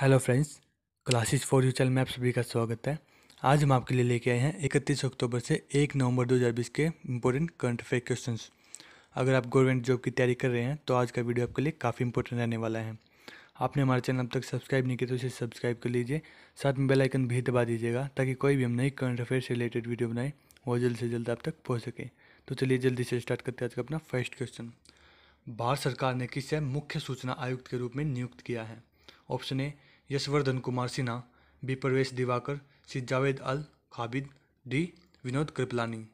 hello friends classes for you channel में आप सभी का स्वागत है आज हम आपके लिए लेके आए हैं इकतीस अक्टूबर से एक नवंबर 2020 के इम्पोर्टेंट करंट अफेयर क्वेश्चंस अगर आप गवर्नमेंट जॉब की तैयारी कर रहे हैं तो आज का वीडियो आपके लिए काफ़ी इंपॉर्टेंट रहने वाला है आपने हमारे चैनल अब तक सब्सक्राइब नहीं किया तो इसे सब्सक्राइब कर लीजिए साथ में बेलाइकन भी दबा दीजिएगा ताकि कोई भी हम नई करंट अफेयर से रिलेटेड वीडियो बनाए वो जल्द से जल्द आप तक पहुँच सके तो चलिए जल्दी से स्टार्ट करते हैं आज का अपना फर्स्ट क्वेश्चन भारत सरकार ने किसे मुख्य सूचना आयुक्त के रूप में नियुक्त किया है option A Yashvardhan Kumar Sinha B Pravesh Diwakar C Javed Al Khabid D Vinod Kripalani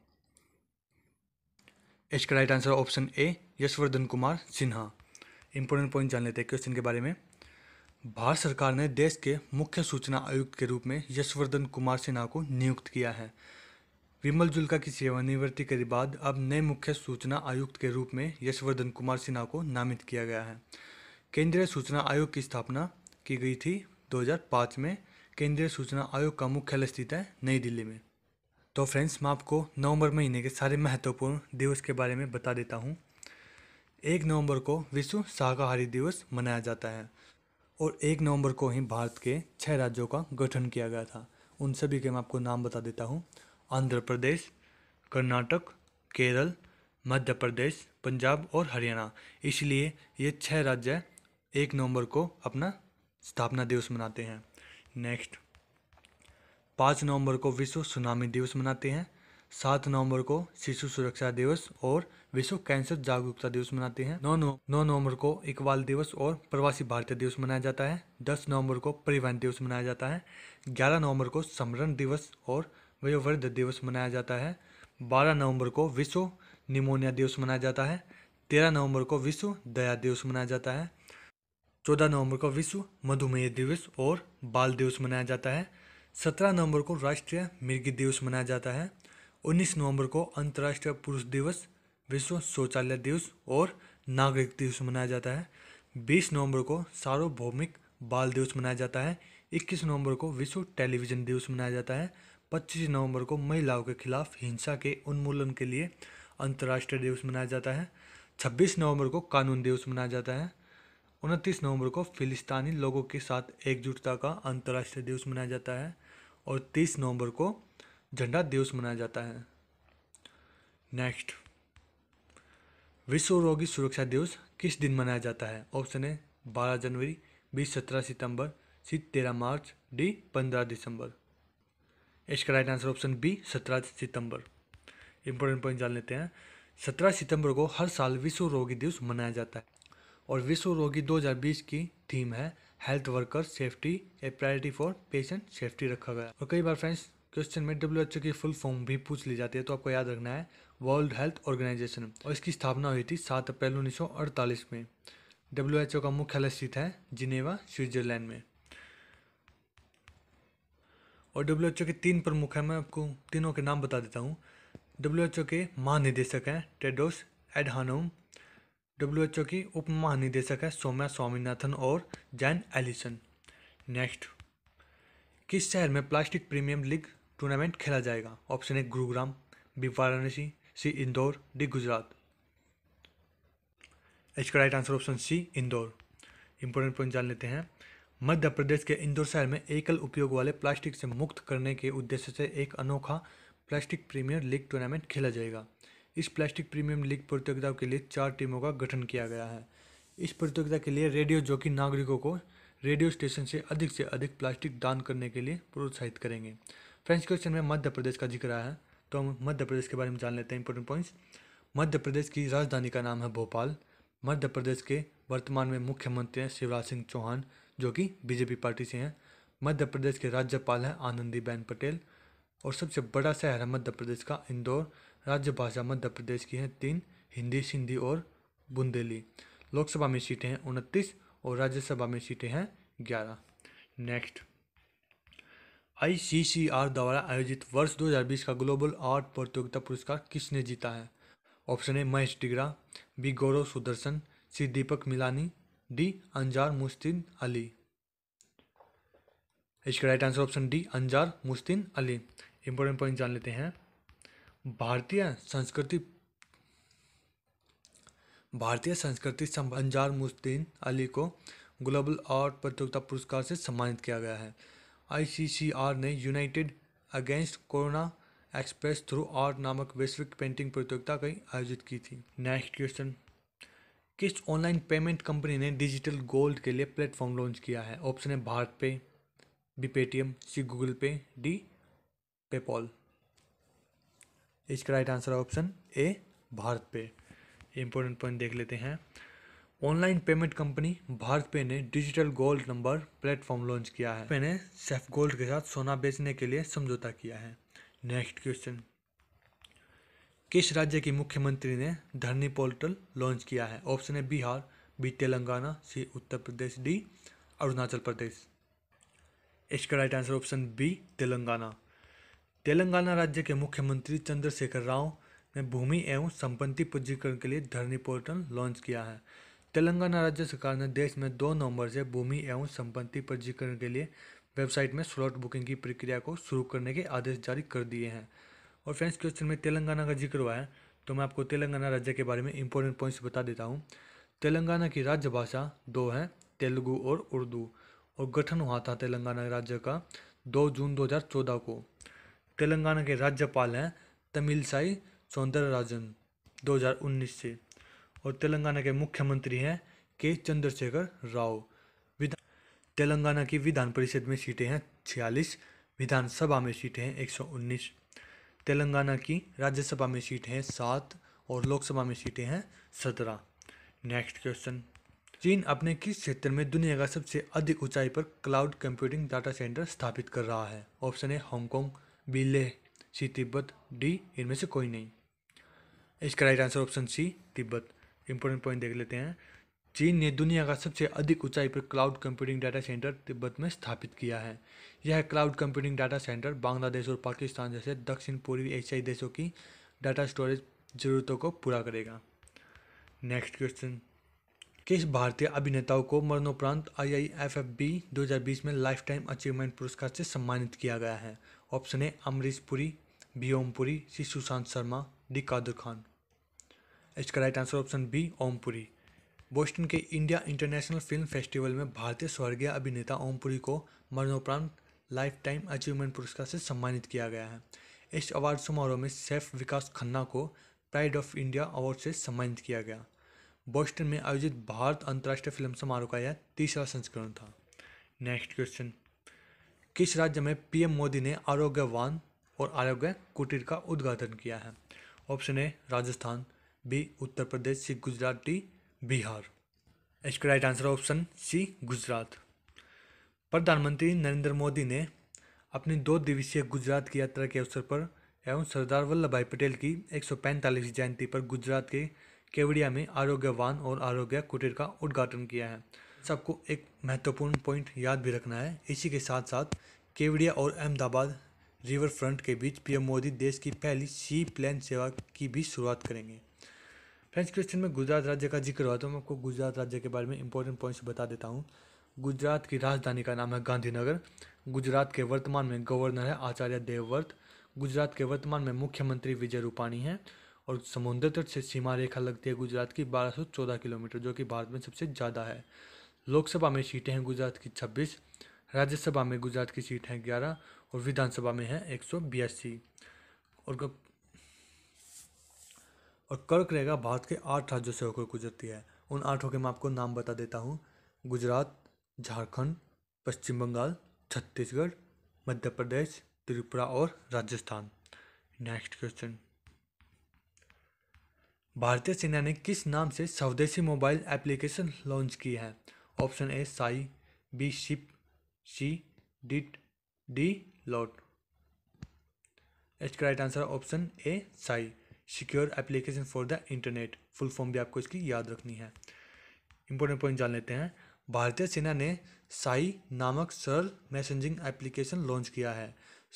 इसका right answer option A Yashvardhan Kumar Sinha important point जान लेते हैं क्वेश्चन के बारे में भारत सरकार ने देश के मुख्य सूचना आयुक्त के रूप में यशवर्धन कुमार सिन्हा को नियुक्त किया है विमल जुल्का की सेवानिवृत्ति के बाद अब नए मुख्य सूचना आयुक्त के रूप में यशवर्धन कुमार सिन्हा को नामित किया गया है केंद्रीय सूचना आयोग की स्थापना की गई थी 2005 में केंद्रीय सूचना आयोग का मुख्यालय स्थित है नई दिल्ली में तो फ्रेंड्स मैं आपको नवंबर महीने के सारे महत्वपूर्ण दिवस के बारे में बता देता हूँ एक नवंबर को विश्व शाकाहारी दिवस मनाया जाता है और एक नवंबर को ही भारत के छः राज्यों का गठन किया गया था उन सभी के मैं आपको नाम बता देता हूँ आंध्र प्रदेश कर्नाटक केरल मध्य प्रदेश पंजाब और हरियाणा इसलिए ये छः राज्य एक नवंबर को अपना स्थापना दिवस मनाते हैं नेक्स्ट पाँच नवंबर को विश्व सुनामी दिवस मनाते हैं सात नवंबर को शिशु सुरक्षा दिवस और विश्व कैंसर जागरूकता दिवस मनाते हैं नौ नौ नौ नवंबर को इकबाल दिवस और प्रवासी भारतीय दिवस मनाया जाता है दस नवंबर को परिवहन दिवस मनाया जाता है ग्यारह नवंबर को समरण दिवस और वयोवृद्ध दिवस मनाया जाता है बारह नवंबर को विश्व निमोनिया दिवस मनाया जाता है तेरह नवंबर को विश्व दया दिवस मनाया जाता है चौदह नवंबर को विश्व मधुमेह दिवस और बाल दिवस मनाया जाता है सत्रह नवंबर को राष्ट्रीय मिर्गी दिवस मनाया जाता है उन्नीस नवंबर को अंतर्राष्ट्रीय पुरुष दिवस विश्व शौचालय दिवस और नागरिक दिवस मनाया जाता है बीस नवंबर को सार्वभौमिक बाल दिवस मनाया जाता है इक्कीस नवंबर को विश्व टेलीविज़न दिवस मनाया जाता है पच्चीस नवंबर को महिलाओं के खिलाफ हिंसा के उन्मूलन के लिए अंतर्राष्ट्रीय दिवस मनाया जाता है छब्बीस नवंबर को कानून दिवस मनाया जाता है उनतीस नवंबर को फिलिस्तानी लोगों के साथ एकजुटता का अंतर्राष्ट्रीय दिवस मनाया जाता है और तीस नवंबर को झंडा दिवस मनाया जाता है नेक्स्ट विश्व रोगी सुरक्षा दिवस किस दिन मनाया जाता है ऑप्शन है बारह जनवरी बीस सत्रह सितंबर सी तेरह मार्च डी पंद्रह दिसंबर इसका राइट आंसर ऑप्शन बी सत्रह सितंबर इंपॉर्टेंट पॉइंट जान लेते हैं सत्रह सितंबर को हर साल विश्व रोगी दिवस मनाया जाता है और विश्व रोगी 2020 की थीम है health worker safety a priority for patient safety रखा गया और कई बार फ्रेंड्स क्वेश्चन में डब्ल्यू एच ओ की फुल फॉर्म भी पूछ ली जाती है तो आपको याद रखना है वर्ल्ड हेल्थ ऑर्गेनाइजेशन और इसकी स्थापना हुई थी सात अप्रैल अड़तालीस में डब्ल्यू एच ओ का मुख्यालय स्थित है जिनेवा स्विट्जरलैंड में और डब्ल्यू एच ओ के तीन प्रमुख हैं मैं आपको तीनों के नाम बता देता हूँ डब्ल्यू एच ओ के महानिदेशक हैं टेडोस एडहानोम डब्ल्यू एच ओ की उप महानिदेशक है सोम्या स्वामीनाथन और जैन एलिसन नेक्स्ट किस शहर में प्लास्टिक प्रीमियम लीग टूर्नामेंट खेला जाएगा option A Gurugram B Varanasi C Indore D Gujarat इसका right answer option C Indore important point जान लेते हैं मध्य प्रदेश के इंदौर शहर में एकल उपयोग वाले प्लास्टिक से मुक्त करने के उद्देश्य से एक अनोखा प्लास्टिक प्रीमियर लीग टूर्नामेंट खेला जाएगा इस प्लास्टिक प्रीमियम लीग प्रतियोगिता के लिए चार टीमों का गठन किया गया है इस प्रतियोगिता के लिए रेडियो कि नागरिकों को रेडियो स्टेशन से अधिक से अधिक प्लास्टिक दान करने के लिए प्रोत्साहित करेंगे फ्रेंच क्वेश्चन में मध्य प्रदेश का जिक्र आया है तो हम मध्य प्रदेश के बारे में जान लेते हैं इंपॉर्टेंट पॉइंट्स मध्य प्रदेश की राजधानी का नाम है भोपाल मध्य प्रदेश के वर्तमान में मुख्यमंत्री हैं शिवराज सिंह चौहान जो कि बीजेपी पार्टी से हैं मध्य प्रदेश के राज्यपाल हैं आनंदीबेन पटेल और सबसे बड़ा शहर है मध्य प्रदेश का इंदौर राज्य भाषा मध्य प्रदेश की हैं तीन हिंदी सिंधी और बुंदेली लोकसभा में सीटें हैं उनतीस और राज्यसभा में सीटें हैं ग्यारह नेक्स्ट आईसीसीआर द्वारा आयोजित वर्ष 2020 का ग्लोबल आर्ट प्रतियोगिता पुरस्कार किसने जीता है option A Mahesh Digra B Gaurav Sudarshan C Deepak Milani D Anjar Mustin Ali इसका right answer option D Anjar Mustin Ali important point जान लेते हैं भारतीय संस्कृति भारतीय संस्कृति अंजार मुस्तीन अली को ग्लोबल आर्ट प्रतियोगिता पुरस्कार से सम्मानित किया गया है आईसीसीआर ने united against corona express through art नामक वैश्विक पेंटिंग प्रतियोगिता कई आयोजित की थी नेक्स्ट क्वेश्चन किस ऑनलाइन पेमेंट कंपनी ने डिजिटल गोल्ड के लिए प्लेटफॉर्म लॉन्च किया है ऑप्शन है BharatPe B Paytm C Google Pay D PayPal इसका राइट आंसर है option A BharatPe important point देख लेते हैं online payment company BharatPe ने digital gold number platform launch किया है मैंने सेफ गोल्ड के साथ सोना बेचने के लिए समझौता किया है नेक्स्ट क्वेश्चन किस राज्य की मुख्यमंत्री ने धरनी पोर्टल लॉन्च किया है ऑप्शन है Bihar B Telangana C Uttar Pradesh D Arunachal Pradesh इसका right answer option B Telangana Telangana राज्य के मुख्यमंत्री चंद्रशेखर राव ने भूमि एवं संपत्ति पंजीकरण के लिए धरनी पोर्टल लॉन्च किया है तेलंगाना राज्य सरकार ने देश में दो नवंबर से भूमि एवं संपत्ति पंजीकरण के लिए वेबसाइट में स्लॉट बुकिंग की प्रक्रिया को शुरू करने के आदेश जारी कर दिए हैं और फ्रेंड्स क्वेश्चन में तेलंगाना का जिक्र हुआ है तो मैं आपको तेलंगाना राज्य के बारे में इंपॉर्टेंट पॉइंट्स बता देता हूँ तेलंगाना की राज्य भाषा दो है तेलुगु और उर्दू और गठन हुआ था तेलंगाना राज्य का दो जून दो को तेलंगाना के राज्यपाल हैं तमिलसाई राजन 2019 से और तेलंगाना के मुख्यमंत्री हैं के चंद्रशेखर राव विधान तेलंगाना की विधान परिषद में सीटें हैं छियालीस विधानसभा में सीटें हैं 119 तेलंगाना की राज्यसभा में सीटें हैं सात और लोकसभा में सीटें हैं सत्रह नेक्स्ट क्वेश्चन चीन अपने किस क्षेत्र में दुनिया का सबसे अधिक ऊंचाई पर क्लाउड कंप्यूटिंग डाटा सेंटर स्थापित कर रहा है ऑप्शन है हांगकॉन्ग बिले सी तिब्बत डी इनमें से कोई नहीं इसका right answer option C Tibet important point देख लेते हैं चीन ने दुनिया का सबसे अधिक ऊंचाई पर cloud computing data centre Tibet में स्थापित किया है यह cloud computing data centre Bangladesh और पाकिस्तान जैसे दक्षिण पूर्वी एशियाई देशों की डाटा स्टोरेज ज़रूरतों को पूरा करेगा नेक्स्ट क्वेश्चन किस भारतीय अभिनेताओं को मरणोपरांत I I F F B दो में लाइफ टाइम अचीवमेंट पुरस्कार से सम्मानित किया गया है option A Amrish Puri B Om Puri C Sushant Sharma D Kadur Khan इसका right answer option B Om Puri Boston के इंडिया इंटरनेशनल फिल्म फेस्टिवल में भारतीय स्वर्गीय अभिनेता ओमपुरी को मरणोपरांत लाइफ टाइम अचीवमेंट पुरस्कार से सम्मानित किया गया है इस अवार्ड समारोह में सेफ विकास खन्ना को प्राइड ऑफ इंडिया अवार्ड से सम्मानित किया गया बोस्टन में आयोजित भारत अंतर्राष्ट्रीय फिल्म समारोह का यह तीसरा संस्करण था नेक्स्ट क्वेश्चन किस राज्य में पीएम मोदी ने आरोग्य वान और आरोग्य कुटीर का उद्घाटन किया है option A Rajasthan B Uttar Pradesh C Gujarat D Bihar इसका right answer option C Gujarat प्रधानमंत्री नरेंद्र मोदी ने अपनी दो दिवसीय गुजरात की यात्रा के अवसर पर एवं सरदार वल्लभ भाई पटेल की एक सौ जयंती पर गुजरात के केवड़िया में आरोग्यवान और आरोग्य कुटीर का उद्घाटन किया है सबको एक महत्वपूर्ण पॉइंट याद भी रखना है इसी के साथ साथ केवड़िया और अहमदाबाद रिवर फ्रंट के बीच पीएम मोदी देश की पहली सी प्लेन सेवा की भी शुरुआत करेंगे फ्रेंड्स क्वेश्चन में गुजरात राज्य का जिक्र हुआ तो मैं आपको गुजरात राज्य के बारे में इंपॉर्टेंट पॉइंट्स बता देता हूँ गुजरात की राजधानी का नाम है गांधीनगर गुजरात के वर्तमान में गवर्नर है आचार्य देवव्रत गुजरात के वर्तमान में मुख्यमंत्री विजय रूपाणी हैं और समुद्र तट से सीमा रेखा लगती है गुजरात की 1214 किलोमीटर जो कि भारत में सबसे ज़्यादा है लोकसभा में सीटें हैं गुजरात की छब्बीस राज्यसभा में गुजरात की सीट हैं ग्यारह और विधानसभा में है एक सौ बयासी और और कर्क रेखा भारत के आठ राज्यों से होकर गुजरती है उन आठों के मैं आपको नाम बता देता हूँ गुजरात झारखंड पश्चिम बंगाल छत्तीसगढ़ मध्य प्रदेश त्रिपुरा और राजस्थान नेक्स्ट क्वेश्चन भारतीय सेना ने किस नाम से स्वदेशी मोबाइल एप्लीकेशन लॉन्च की है option A SAI B SHIP C DIT D LOT इसका right answer option A SAI secure application for the internet full form भी आपको इसकी याद रखनी है इंपॉर्टेंट पॉइंट जान लेते हैं भारतीय सेना ने साई नामक सरल मैसेजिंग एप्लीकेशन लॉन्च किया है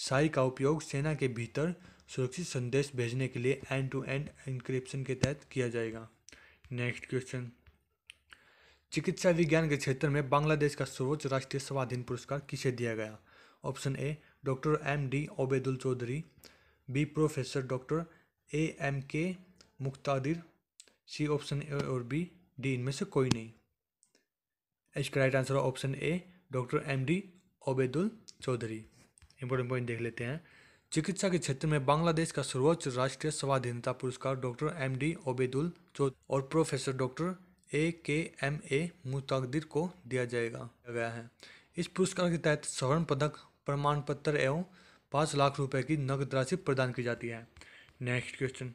साई का उपयोग सेना के भीतर सुरक्षित संदेश भेजने के लिए एंड टू एंड इंक्रिप्शन के तहत किया जाएगा नेक्स्ट क्वेश्चन चिकित्सा विज्ञान के क्षेत्र में बांग्लादेश का सर्वोच्च राष्ट्रीय स्वाधीन पुरस्कार किसे दिया गया option A doctor M D Obaidul Chowdhury B professor doctor A M K Muktadir C option A और बी डी इनमें से कोई नहीं इसका right answer option A doctor M D Obaidul Chowdhury important point देख लेते हैं चिकित्सा के क्षेत्र में बांग्लादेश का सर्वोच्च राष्ट्रीय स्वाधीनता पुरस्कार doctor M D Obaidul Chowdhury और प्रोफेसर डॉक्टर ए के एम ए मुतादिर को दिया जाएगा गया है इस पुरस्कार के तहत स्वर्ण पदक प्रमाण पत्र एवं पाँच लाख रुपए की नकद राशि प्रदान की जाती है नेक्स्ट क्वेश्चन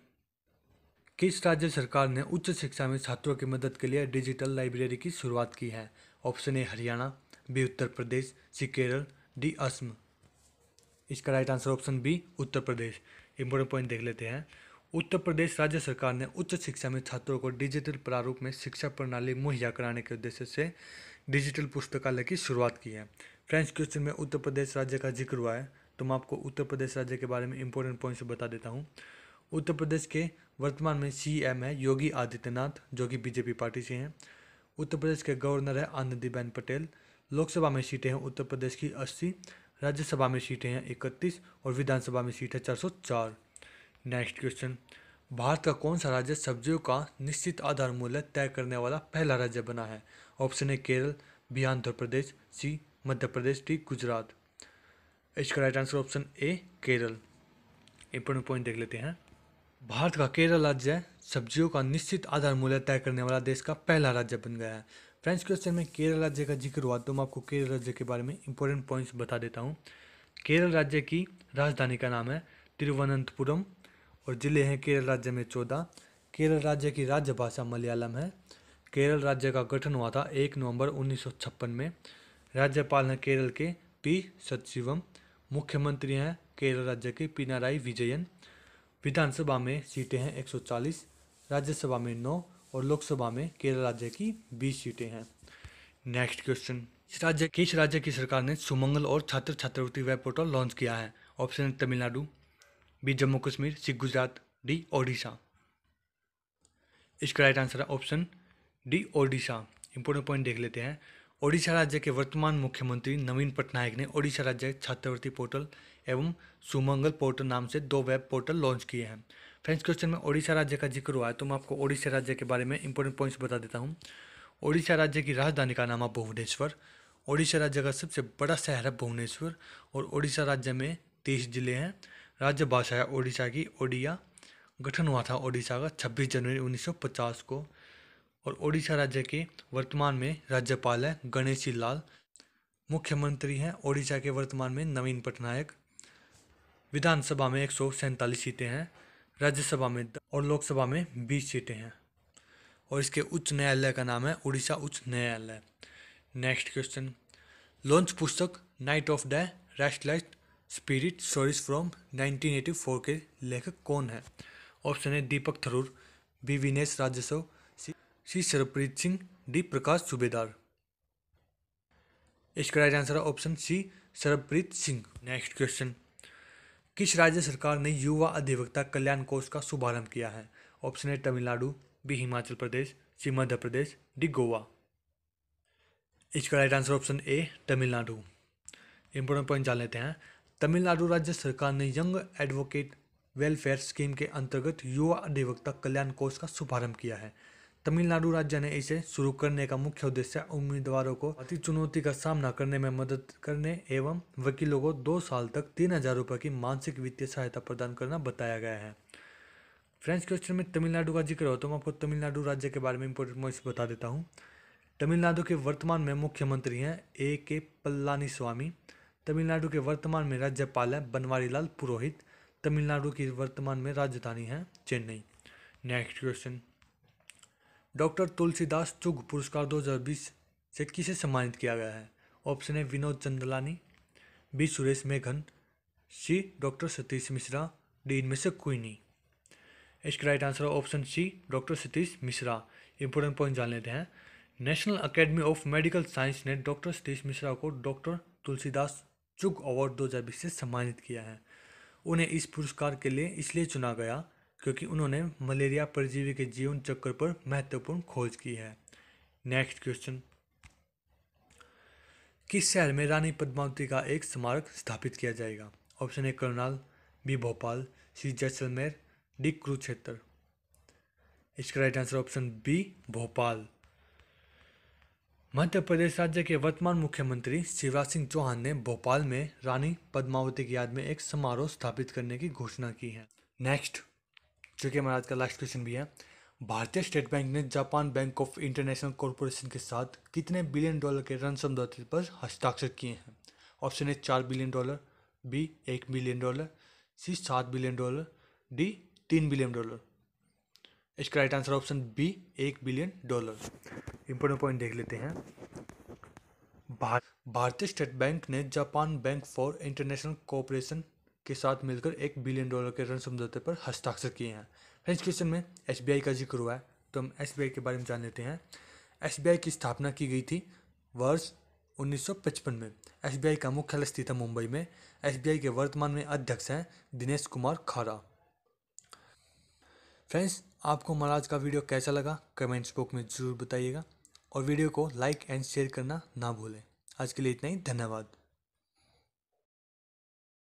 किस राज्य सरकार ने उच्च शिक्षा में छात्रों की मदद के लिए डिजिटल लाइब्रेरी की शुरुआत की है option A Haryana B Uttar Pradesh C Kerala D Assam इसका right answer option B Uttar Pradesh important point देख लेते हैं उत्तर प्रदेश राज्य सरकार ने उच्च शिक्षा में छात्रों को डिजिटल प्रारूप में शिक्षा प्रणाली मुहैया कराने के उद्देश्य से डिजिटल पुस्तकालय की शुरुआत की है फ्रेंड्स क्वेश्चन में उत्तर प्रदेश राज्य का जिक्र हुआ है तो मैं आपको उत्तर प्रदेश राज्य के बारे में इंपॉर्टेंट पॉइंट्स बता देता हूँ उत्तर प्रदेश के वर्तमान में सी एम है योगी आदित्यनाथ जो कि बीजेपी पार्टी से हैं उत्तर प्रदेश के गवर्नर है आनंदीबेन पटेल लोकसभा में सीटें हैं उत्तर प्रदेश की अस्सी राज्यसभा में सीटें हैं इकतीस और विधानसभा में सीट है चार सौ चार नेक्स्ट क्वेश्चन भारत का कौन सा राज्य सब्जियों का निश्चित आधार मूल्य तय करने वाला पहला राज्य बना है option A Kerala B Andhra Pradesh C Madhya Pradesh D Gujarat इसका right answer option A Kerala important point देख लेते हैं भारत का केरल राज्य सब्जियों का निश्चित आधार मूल्य तय करने वाला देश का पहला राज्य बन गया है फ्रेंड्स क्वेश्चन में केरल राज्य का जिक्र हुआ तो मैं आपको केरल राज्य के बारे में इंपॉर्टेंट पॉइंट्स बता देता हूँ केरल राज्य की राजधानी का नाम है तिरुवनंतपुरम और ज़िले हैं केरल राज्य में चौदह केरल राज्य की राज्य भाषा मलयालम है केरल राज्य का गठन हुआ था एक नवंबर उन्नीस में राज्यपाल हैं केरल के पी सचिवम मुख्यमंत्री हैं केरल राज्य के पिनाराई विजयन विधानसभा में सीटें हैं 140, राज्यसभा में 9 और लोकसभा में केरल राज्य की 20 सीटें हैं नेक्स्ट क्वेश्चन इस राज्य किस राज्य की सरकार ने सुमंगल और छात्र छात्रवृत्ति वेब पोर्टल लॉन्च किया है option Tamil Nadu B Jammu Kashmir C Gujarat D Odisha इसका राइट आंसर है option D Odisha important point देख लेते हैं ओडिशा राज्य के वर्तमान मुख्यमंत्री नवीन पटनायक ने ओडिशा राज्य छात्रवृत्ति पोर्टल एवं सुमंगल पोर्टल नाम से दो वेब पोर्टल लॉन्च किए हैं फ्रेंड्स क्वेश्चन में ओडिशा राज्य का जिक्र हुआ है तो मैं आपको ओडिशा राज्य के बारे में इंपॉर्टेंट पॉइंट्स बता देता हूँ ओडिशा राज्य की राजधानी का नाम है भुवनेश्वर ओडिशा राज्य का सबसे बड़ा शहर है भुवनेश्वर और ओडिशा राज्य में तेईस जिले हैं राज्य भाषा है ओडिशा की ओडिया गठन हुआ था ओडिशा का 26 जनवरी 1950 को और ओडिशा राज्य के वर्तमान में राज्यपाल है गणेशी लाल मुख्यमंत्री हैं ओडिशा के वर्तमान में नवीन पटनायक विधानसभा में एक सीटें हैं राज्यसभा में और लोकसभा में बीस सीटें हैं और इसके उच्च न्यायालय का नाम है उड़ीसा उच्च न्यायालय नेक्स्ट क्वेश्चन लॉन्च पुस्तक night of the restless spirit stories from 1984 के लेखक कौन है ऑप्शन है Deepak Tharoor B Vinesh Rajsav C Sarpreet Singh D Prakash Subedar इसका राइट आंसर है option C Sarpreet Singh next question किस राज्य सरकार ने युवा अधिवक्ता कल्याण कोष का शुभारंभ किया है ऑप्शन है Tamil Nadu B Himachal Pradesh C Madhya Pradesh D Goa इसका right answer option A Tamil Nadu important point जान लेते हैं तमिलनाडु राज्य सरकार ने यंग एडवोकेट वेलफेयर स्कीम के अंतर्गत युवा अधिवक्ता कल्याण कोष का शुभारंभ किया है तमिलनाडु राज्य ने इसे शुरू करने का मुख्य उद्देश्य उम्मीदवारों को अति चुनौती का सामना करने में मदद करने एवं वकीलों को दो साल तक तीन हजार रुपये की मानसिक वित्तीय सहायता प्रदान करना बताया गया है फ्रेंच क्वेश्चन में तमिलनाडु का जिक्र हो तो मैं आपको तमिलनाडु राज्य के बारे में इंपोर्टेंट बता देता हूँ तमिलनाडु के वर्तमान में मुख्यमंत्री हैं ए के पलानी स्वामी तमिलनाडु के वर्तमान में राज्यपाल हैं बनवारीलाल पुरोहित तमिलनाडु की वर्तमान में राजधानी है Chennai next question doctor Tulsidas Chugh पुरस्कार 2020 से किसे सम्मानित किया गया है ऑप्शन है विनोद चंदलानी बी सुरेश मेघन C doctor Satish Mishra D इनमें से कोई नहीं इसका राइट आंसर है option C doctor Satish Mishra important point जान लेते हैं national academy of medical science ने डॉक्टर सतीश मिश्रा को डॉक्टर तुलसीदास चुग अवार्ड 2020 से सम्मानित किया है उन्हें इस पुरस्कार के लिए इसलिए चुना गया क्योंकि उन्होंने मलेरिया परजीवी के जीवन चक्र पर महत्वपूर्ण खोज की है नेक्स्ट क्वेश्चन किस शहर में रानी पद्मावती का एक स्मारक स्थापित किया जाएगा option A Karnal B Bhopal C Jaisalmer D Kurukshetra इसका right answer option B Bhopal Madhya Pradesh राज्य के वर्तमान मुख्यमंत्री शिवराज सिंह चौहान ने भोपाल में रानी पद्मावती की याद में एक समारोह स्थापित करने की घोषणा की है नेक्स्ट जो कि हमारा आज का लास्ट क्वेश्चन भी है भारतीय स्टेट बैंक ने Japan bank of international corporation के साथ कितने बिलियन डॉलर के ऋण समझौते पर हस्ताक्षर किए हैं ऑप्शन ए चार बिलियन डॉलर बी एक बिलियन डॉलर सी सात बिलियन डॉलर डी तीन बिलियन डॉलर इसका राइट आंसर ऑप्शन बी एक बिलियन डॉलर इंपोर्टेंट पॉइंट देख लेते हैं भारत भारतीय स्टेट बैंक ने Japan bank for international cooperation के साथ मिलकर एक बिलियन डॉलर के ऋण समझौते पर हस्ताक्षर किए हैं फ्रेंच क्वेश्चन में एस का जिक्र हुआ है तो हम एस के बारे में जान लेते हैं एस की स्थापना की गई थी वर्ष 1955 में एस का मुख्यालय स्थित है मुंबई में एस के वर्तमान में अध्यक्ष हैं दिनेश कुमार खारा फ्रेंड्स आपको हमारा आज का वीडियो कैसा लगा कमेंट्स बॉक्स में ज़रूर बताइएगा और वीडियो को लाइक एंड शेयर करना ना भूलें आज के लिए इतना ही धन्यवाद